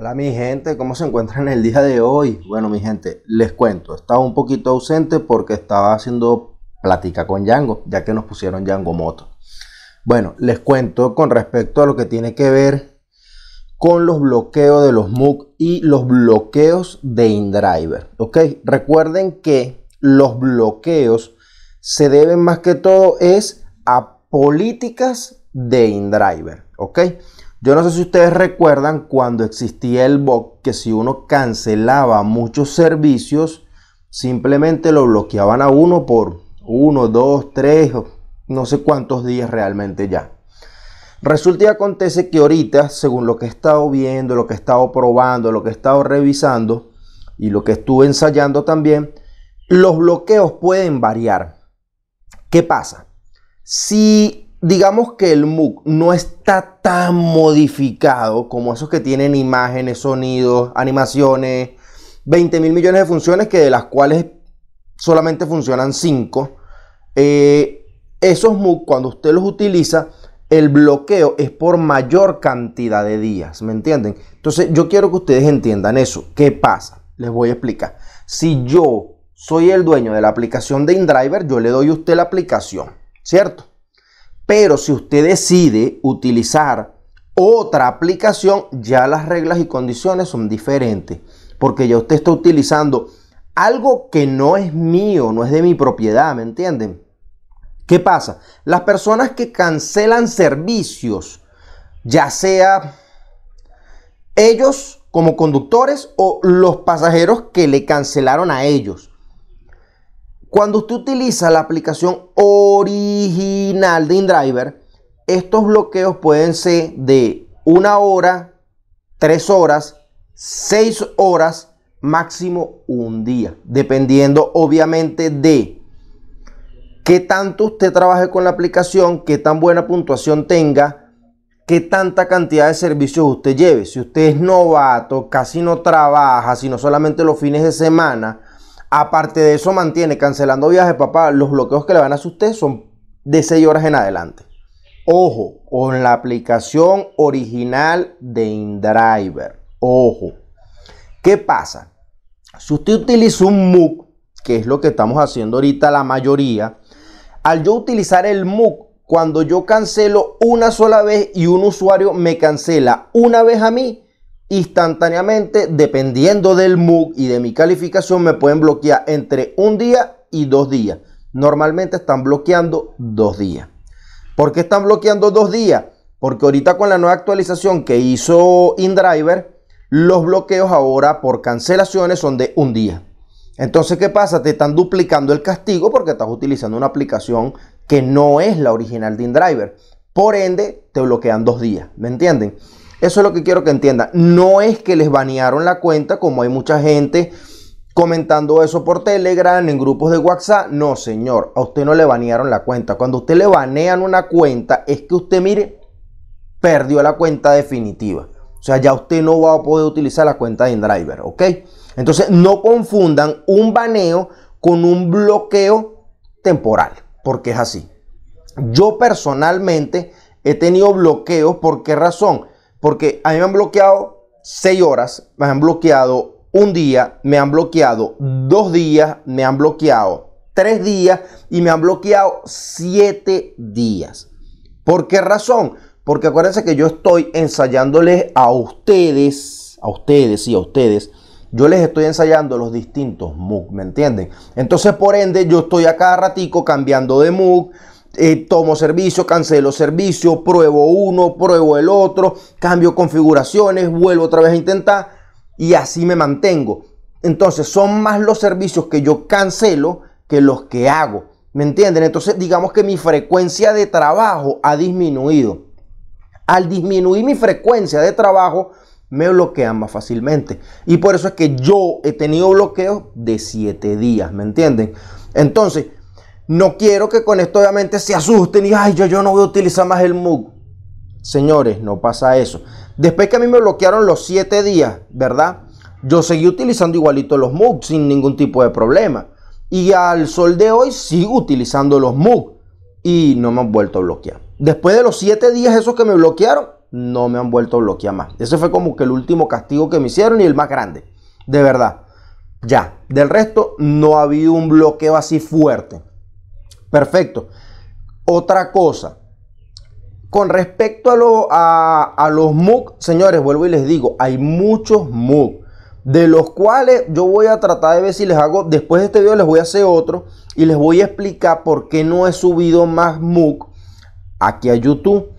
Hola mi gente, ¿cómo se encuentran el día de hoy? Bueno mi gente, les cuento, estaba un poquito ausente porque estaba haciendo plática con Django, ya que nos pusieron Django Moto. Bueno, les cuento con respecto a lo que tiene que ver con los bloqueos de los MOOC y los bloqueos de InDriver. ¿Ok? Recuerden que los bloqueos se deben más que todo es a políticas de InDriver. ¿Ok? Yo no sé si ustedes recuerdan cuando existía el bug que si uno cancelaba muchos servicios, simplemente lo bloqueaban a uno por uno, dos, tres, no sé cuántos días realmente ya. Resulta y acontece que ahorita, según lo que he estado viendo, lo que he estado probando, lo que he estado revisando y lo que estuve ensayando también, los bloqueos pueden variar. ¿Qué pasa? Si digamos que el MOOC no está tan modificado como esos que tienen imágenes, sonidos, animaciones, 20 mil millones de funciones que de las cuales solamente funcionan 5. Eh, esos MOOC, cuando usted los utiliza, el bloqueo es por mayor cantidad de días, ¿me entienden? Entonces yo quiero que ustedes entiendan eso. ¿Qué pasa? Les voy a explicar. Si yo soy el dueño de la aplicación de InDriver, yo le doy a usted la aplicación, ¿cierto? Pero si usted decide utilizar otra aplicación, ya las reglas y condiciones son diferentes, porque ya usted está utilizando algo que no es mío, no es de mi propiedad, ¿me entienden? ¿Qué pasa? Las personas que cancelan servicios, ya sea ellos como conductores o los pasajeros que le cancelaron a ellos. Cuando usted utiliza la aplicación o original de InDriver, estos bloqueos pueden ser de una hora, tres horas, seis horas, máximo un día, dependiendo obviamente de qué tanto usted trabaje con la aplicación, qué tan buena puntuación tenga, qué tanta cantidad de servicios usted lleve. Si usted es novato, casi no trabaja, sino solamente los fines de semana, Aparte de eso, mantiene cancelando viajes, papá. Los bloqueos que le van a hacer usted son de 6 horas en adelante. Ojo, con la aplicación original de InDriver. Ojo. ¿Qué pasa? Si usted utiliza un MOOC, que es lo que estamos haciendo ahorita la mayoría, al yo utilizar el MOOC, cuando yo cancelo una sola vez y un usuario me cancela una vez a mí, instantáneamente, dependiendo del MOOC y de mi calificación, me pueden bloquear entre un día y dos días. Normalmente están bloqueando dos días. ¿Por qué están bloqueando dos días? Porque ahorita con la nueva actualización que hizo InDriver, los bloqueos ahora por cancelaciones son de un día. Entonces, ¿qué pasa? Te están duplicando el castigo porque estás utilizando una aplicación que no es la original de InDriver. Por ende, te bloquean dos días. ¿Me entienden? Eso es lo que quiero que entiendan. No es que les banearon la cuenta como hay mucha gente comentando eso por Telegram, en grupos de WhatsApp. No, señor, a usted no le banearon la cuenta. Cuando usted le banean una cuenta es que usted, mire, perdió la cuenta definitiva. O sea, ya usted no va a poder utilizar la cuenta de Driver ¿ok? Entonces, no confundan un baneo con un bloqueo temporal, porque es así. Yo personalmente he tenido bloqueos, ¿por qué razón? Porque a mí me han bloqueado 6 horas, me han bloqueado un día, me han bloqueado dos días, me han bloqueado tres días y me han bloqueado siete días. ¿Por qué razón? Porque acuérdense que yo estoy ensayándoles a ustedes, a ustedes y a ustedes, yo les estoy ensayando los distintos MOOC, ¿me entienden? Entonces, por ende, yo estoy a cada ratico cambiando de MOOC, eh, tomo servicio, cancelo servicio, pruebo uno, pruebo el otro, cambio configuraciones, vuelvo otra vez a intentar y así me mantengo. Entonces son más los servicios que yo cancelo que los que hago. ¿Me entienden? Entonces digamos que mi frecuencia de trabajo ha disminuido. Al disminuir mi frecuencia de trabajo, me bloquean más fácilmente. Y por eso es que yo he tenido bloqueos de 7 días, ¿me entienden? Entonces, no quiero que con esto obviamente se asusten y, ay, yo, yo no voy a utilizar más el MOOC. Señores, no pasa eso. Después que a mí me bloquearon los 7 días, ¿verdad? Yo seguí utilizando igualito los MOOC sin ningún tipo de problema. Y al sol de hoy sigo utilizando los MOOC y no me han vuelto a bloquear. Después de los 7 días esos que me bloquearon, no me han vuelto a bloquear más. Ese fue como que el último castigo que me hicieron y el más grande. De verdad. Ya. Del resto, no ha habido un bloqueo así fuerte. Perfecto. Otra cosa. Con respecto a, a, los MOOC, señores, vuelvo y les digo, hay muchos MOOC, de los cuales yo voy a tratar de ver si les hago, después de este video les voy a hacer otro y les voy a explicar por qué no he subido más MOOC aquí a YouTube.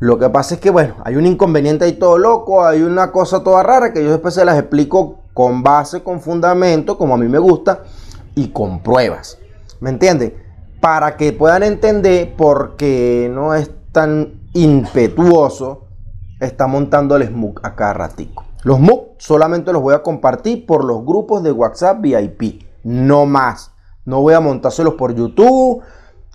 Lo que pasa es que, bueno, hay un inconveniente ahí todo loco, hay una cosa toda rara que yo después se las explico con base, con fundamento, como a mí me gusta, y con pruebas. ¿Me entienden? para que puedan entender por qué no es tan impetuoso está montando el smug acá ratico. Los smug solamente los voy a compartir por los grupos de WhatsApp VIP, no más. No voy a montárselos por YouTube,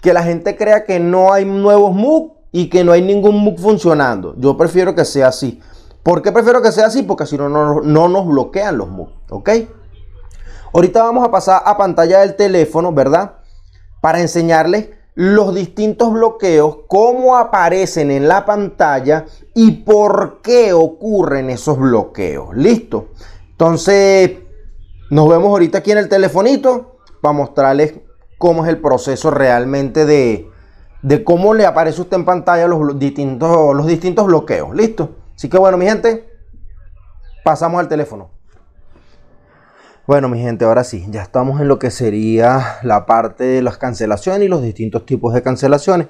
que la gente crea que no hay nuevos smug y que no hay ningún smug funcionando. Yo prefiero que sea así. ¿Por qué prefiero que sea así? Porque si no, no, nos bloquean los smug ¿ok? Ahorita vamos a pasar a pantalla del teléfono, ¿verdad? para enseñarles los distintos bloqueos, cómo aparecen en la pantalla y por qué ocurren esos bloqueos. Listo. Entonces, nos vemos ahorita aquí en el telefonito para mostrarles cómo es el proceso realmente de, cómo le aparece usted en pantalla los, distintos, los distintos bloqueos. Listo. Así que bueno, mi gente, pasamos al teléfono. Bueno, mi gente, ahora sí, ya estamos en lo que sería la parte de las cancelaciones y los distintos tipos de cancelaciones.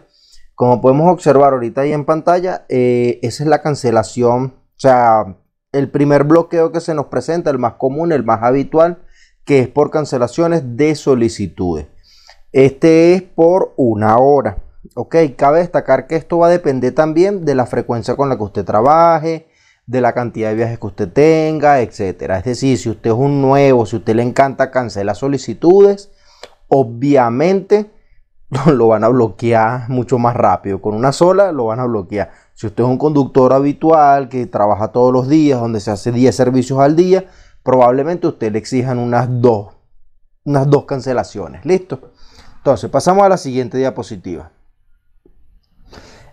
Como podemos observar ahorita ahí en pantalla, eh, esa es la cancelación, o sea, el primer bloqueo que se nos presenta, el más común, el más habitual, que es por cancelaciones de solicitudes. Este es por una hora. Ok, cabe destacar que esto va a depender también de la frecuencia con la que usted trabaje, de la cantidad de viajes que usted tenga, etcétera. Es decir, si usted es un nuevo, si usted le encanta cancelar solicitudes, obviamente lo van a bloquear mucho más rápido. Con una sola lo van a bloquear. Si usted es un conductor habitual que trabaja todos los días, donde se hace 10 servicios al día, probablemente usted le exijan unas dos, unas dos cancelaciones. ¿Listo? Entonces, pasamos a la siguiente diapositiva.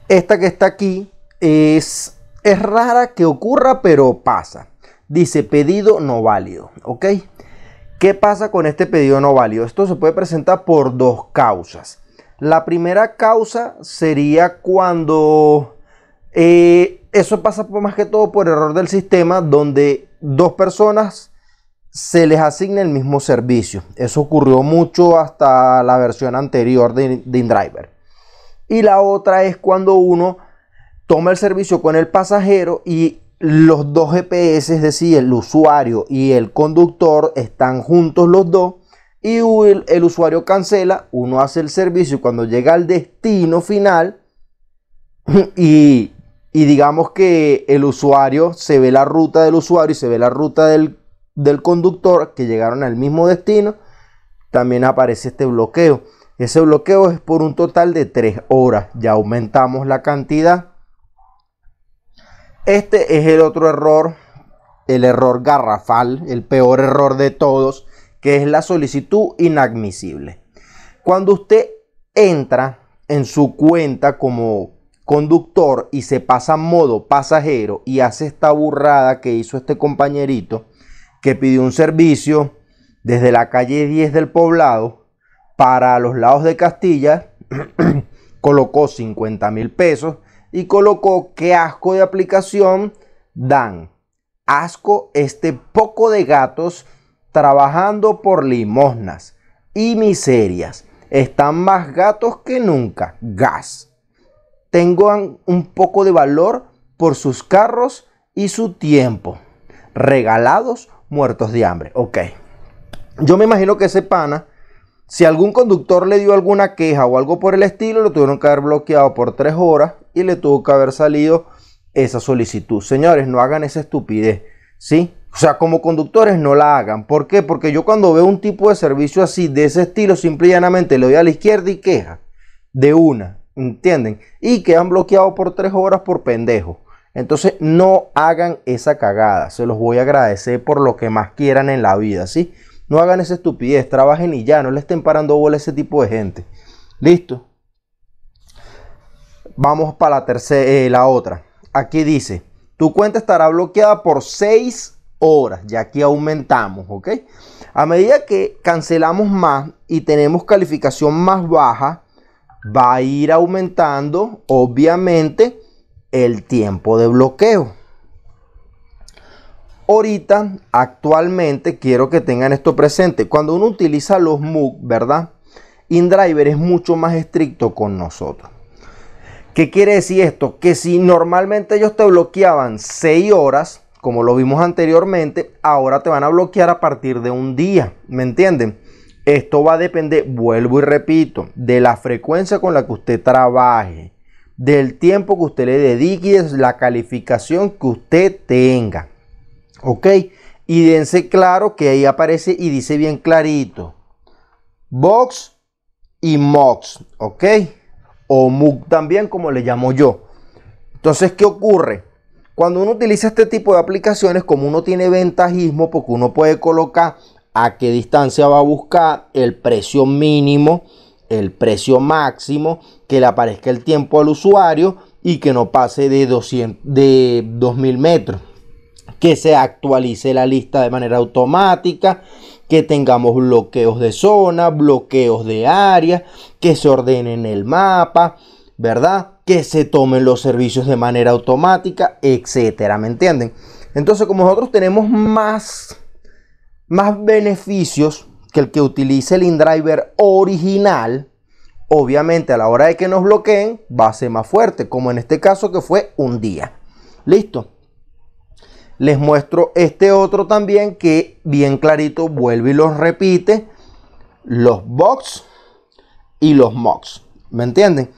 Esta que está aquí es es rara que ocurra, pero pasa. Dice pedido no válido, ¿ok? ¿Qué pasa con este pedido no válido? Esto se puede presentar por dos causas. La primera causa sería cuando eh, eso pasa por, más que todo por error del sistema, donde dos personas se les asigna el mismo servicio. Eso ocurrió mucho hasta la versión anterior de, de InDriver. Y la otra es cuando uno toma el servicio con el pasajero y los dos GPS, es decir, el usuario y el conductor están juntos los dos y el, usuario cancela, uno hace el servicio y cuando llega al destino final y, digamos que el usuario se ve la ruta del usuario y se ve la ruta del, del conductor que llegaron al mismo destino, también aparece este bloqueo. Ese bloqueo es por un total de 3 horas. Ya aumentamos la cantidad. Este es el otro error, el error garrafal, el peor error de todos, que es la solicitud inadmisible. Cuando usted entra en su cuenta como conductor y se pasa a modo pasajero y hace esta burrada que hizo este compañerito que pidió un servicio desde la calle 10 del poblado para los lados de Castilla, colocó 50 mil pesos y colocó qué asco de aplicación dan. Asco este poco de gatos trabajando por limosnas y miserias. Están más gatos que nunca. Gas. Tengo un poco de valor por sus carros y su tiempo. Regalados, muertos de hambre. Ok. Yo me imagino que ese pana si algún conductor le dio alguna queja o algo por el estilo, lo tuvieron que haber bloqueado por tres horas y le tuvo que haber salido esa solicitud. Señores, no hagan esa estupidez, ¿sí? O sea, como conductores no la hagan. ¿Por qué? Porque yo cuando veo un tipo de servicio así, de ese estilo, simple y llanamente le doy a la izquierda y queja. De una, ¿entienden? Y quedan bloqueados por tres horas por pendejo. Entonces no hagan esa cagada. Se los voy a agradecer por lo que más quieran en la vida, ¿sí? No hagan esa estupidez, trabajen y ya, no le estén parando bola a ese tipo de gente. Listo. Vamos para la tercera, eh, la otra. Aquí dice, tu cuenta estará bloqueada por 6 horas. Ya aquí aumentamos, ¿ok? A medida que cancelamos más y tenemos calificación más baja, va a ir aumentando, obviamente, el tiempo de bloqueo ahorita, actualmente, quiero que tengan esto presente. Cuando uno utiliza los MOOC, ¿verdad? InDriver es mucho más estricto con nosotros. ¿Qué quiere decir esto? Que si normalmente ellos te bloqueaban 6 horas, como lo vimos anteriormente, ahora te van a bloquear a partir de un día. ¿Me entienden? Esto va a depender, vuelvo y repito, de la frecuencia con la que usted trabaje, del tiempo que usted le dedique y de la calificación que usted tenga. Ok, y dense claro que ahí aparece y dice bien clarito. Box y Mox, ok. O MOOC también, como le llamo yo. Entonces, ¿qué ocurre? Cuando uno utiliza este tipo de aplicaciones, como uno tiene ventajismo, porque uno puede colocar a qué distancia va a buscar el precio mínimo, el precio máximo, que le aparezca el tiempo al usuario y que no pase de, 200, de 2000 metros que se actualice la lista de manera automática, que tengamos bloqueos de zona, bloqueos de área, que se ordenen el mapa, ¿verdad? Que se tomen los servicios de manera automática, etcétera, ¿me entienden? Entonces, como nosotros tenemos más más beneficios que el que utilice el InDriver original, obviamente a la hora de que nos bloqueen va a ser más fuerte, como en este caso que fue un día. Listo les muestro este otro también que bien clarito vuelve y los repite. Los box y los mocks. ¿Me entienden?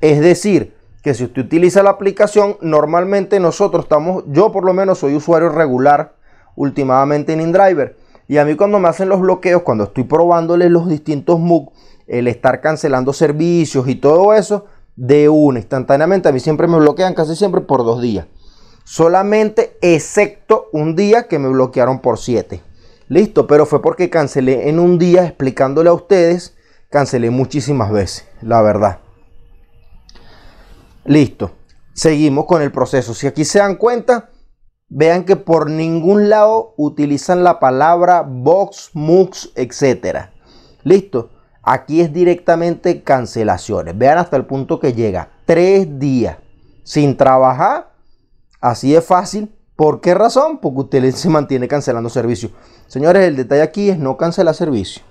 Es decir, que si usted utiliza la aplicación, normalmente nosotros estamos, yo por lo menos soy usuario regular últimamente en InDriver. Y a mí cuando me hacen los bloqueos, cuando estoy probándole los distintos MOOC, el estar cancelando servicios y todo eso, de una, instantáneamente, a mí siempre me bloquean casi siempre por dos días solamente excepto un día que me bloquearon por 7. Listo, pero fue porque cancelé en un día explicándole a ustedes, cancelé muchísimas veces, la verdad. Listo, seguimos con el proceso. Si aquí se dan cuenta, vean que por ningún lado utilizan la palabra box, mux, etc. Listo, aquí es directamente cancelaciones. Vean hasta el punto que llega, tres días sin trabajar Así es fácil. ¿Por qué razón? Porque usted se mantiene cancelando servicio. Señores, el detalle aquí es no cancelar servicio.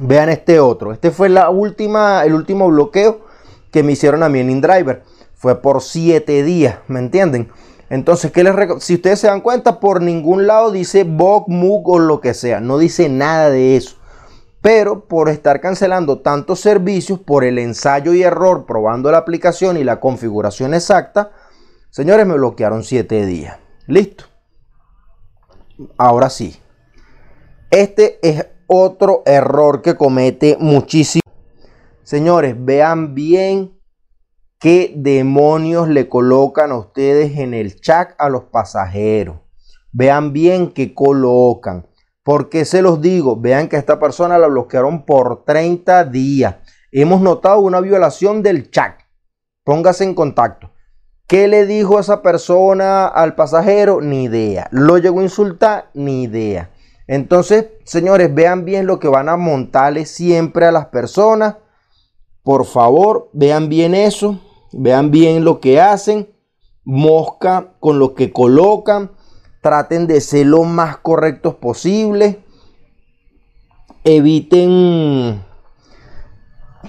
Vean este otro. Este fue la última, el último bloqueo que me hicieron a mí en InDriver. Fue por 7 días, ¿me entienden? Entonces, ¿qué les si ustedes se dan cuenta, por ningún lado dice bug, mug o lo que sea. No dice nada de eso. Pero por estar cancelando tantos servicios, por el ensayo y error, probando la aplicación y la configuración exacta, Señores, me bloquearon 7 días. Listo. Ahora sí. Este es otro error que comete muchísimo. Señores, vean bien qué demonios le colocan a ustedes en el chat a los pasajeros. Vean bien qué colocan. Porque se los digo? Vean que a esta persona la bloquearon por 30 días. Hemos notado una violación del chat. Póngase en contacto. ¿Qué le dijo esa persona al pasajero? Ni idea. ¿Lo llegó a insultar? Ni idea. Entonces, señores, vean bien lo que van a montarle siempre a las personas. Por favor, vean bien eso. Vean bien lo que hacen. Mosca con lo que colocan. Traten de ser lo más correctos posible. Eviten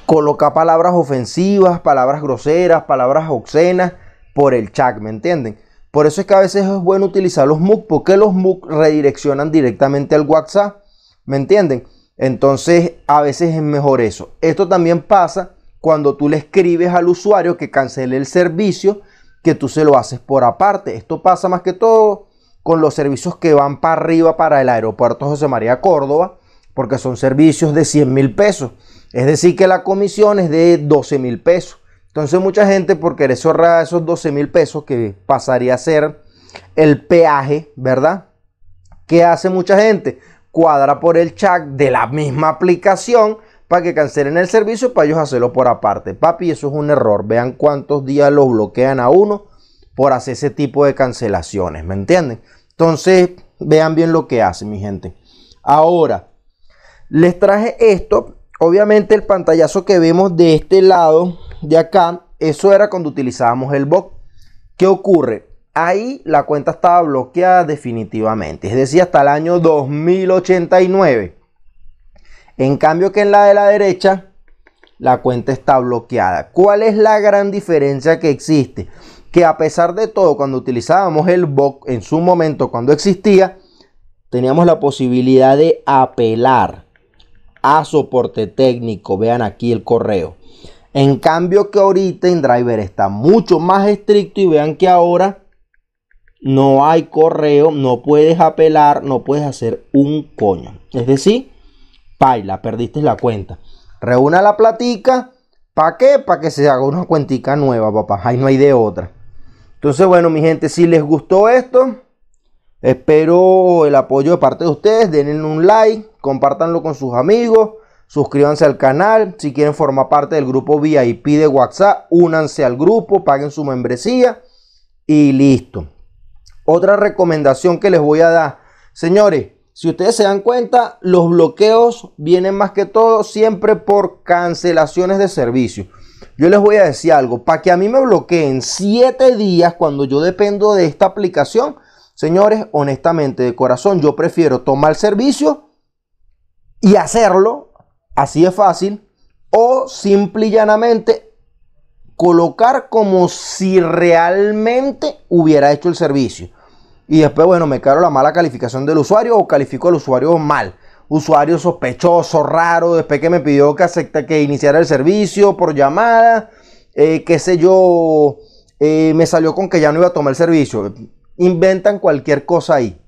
colocar palabras ofensivas, palabras groseras, palabras obscenas por el chat, ¿me entienden? Por eso es que a veces es bueno utilizar los MOOC, porque los MOOC redireccionan directamente al WhatsApp, ¿me entienden? Entonces a veces es mejor eso. Esto también pasa cuando tú le escribes al usuario que cancele el servicio, que tú se lo haces por aparte. Esto pasa más que todo con los servicios que van para arriba para el aeropuerto José María Córdoba, porque son servicios de 100 mil pesos. Es decir, que la comisión es de 12 mil pesos. Entonces mucha gente por querer de esos 12 mil pesos que pasaría a ser el peaje, ¿verdad? ¿Qué hace mucha gente? Cuadra por el chat de la misma aplicación para que cancelen el servicio para ellos hacerlo por aparte. Papi, eso es un error. Vean cuántos días los bloquean a uno por hacer ese tipo de cancelaciones, ¿me entienden? Entonces, vean bien lo que hace, mi gente. Ahora, les traje esto. Obviamente el pantallazo que vemos de este lado de acá, eso era cuando utilizábamos el BOC, ¿Qué ocurre? Ahí la cuenta estaba bloqueada definitivamente, es decir, hasta el año 2089. En cambio que en la de la derecha, la cuenta está bloqueada. ¿Cuál es la gran diferencia que existe? Que a pesar de todo, cuando utilizábamos el BOC en su momento, cuando existía, teníamos la posibilidad de apelar a soporte técnico. Vean aquí el correo. En cambio que ahorita en Driver está mucho más estricto y vean que ahora no hay correo, no puedes apelar, no puedes hacer un coño. Es decir, paila, perdiste la cuenta. Reúna la platica, ¿para qué? Para que se haga una cuentica nueva, papá. Ahí no hay de otra. Entonces, bueno, mi gente, si les gustó esto, espero el apoyo de parte de ustedes. Denle un like, compartanlo con sus amigos Suscríbanse al canal. Si quieren formar parte del grupo VIP de WhatsApp, únanse al grupo, paguen su membresía y listo. Otra recomendación que les voy a dar. Señores, si ustedes se dan cuenta, los bloqueos vienen más que todo siempre por cancelaciones de servicio. Yo les voy a decir algo, para que a mí me bloqueen 7 días cuando yo dependo de esta aplicación, señores, honestamente, de corazón, yo prefiero tomar servicio y hacerlo Así es fácil. O simple y llanamente colocar como si realmente hubiera hecho el servicio. Y después, bueno, me cargo la mala calificación del usuario o califico al usuario mal. Usuario sospechoso, raro, después que me pidió que acepta que iniciara el servicio por llamada, Que eh, qué sé yo, eh, me salió con que ya no iba a tomar el servicio. Inventan cualquier cosa ahí.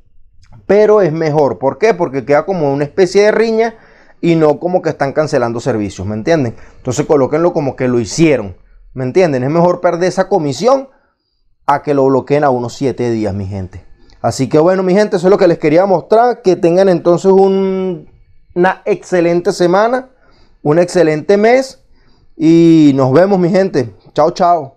Pero es mejor. ¿Por qué? Porque queda como una especie de riña y no como que están cancelando servicios, ¿me entienden? Entonces colóquenlo como que lo hicieron, ¿me entienden? Es mejor perder esa comisión a que lo bloqueen a unos 7 días, mi gente. Así que bueno, mi gente, eso es lo que les quería mostrar. Que tengan entonces una excelente semana, un excelente mes y nos vemos, mi gente. Chao, chao.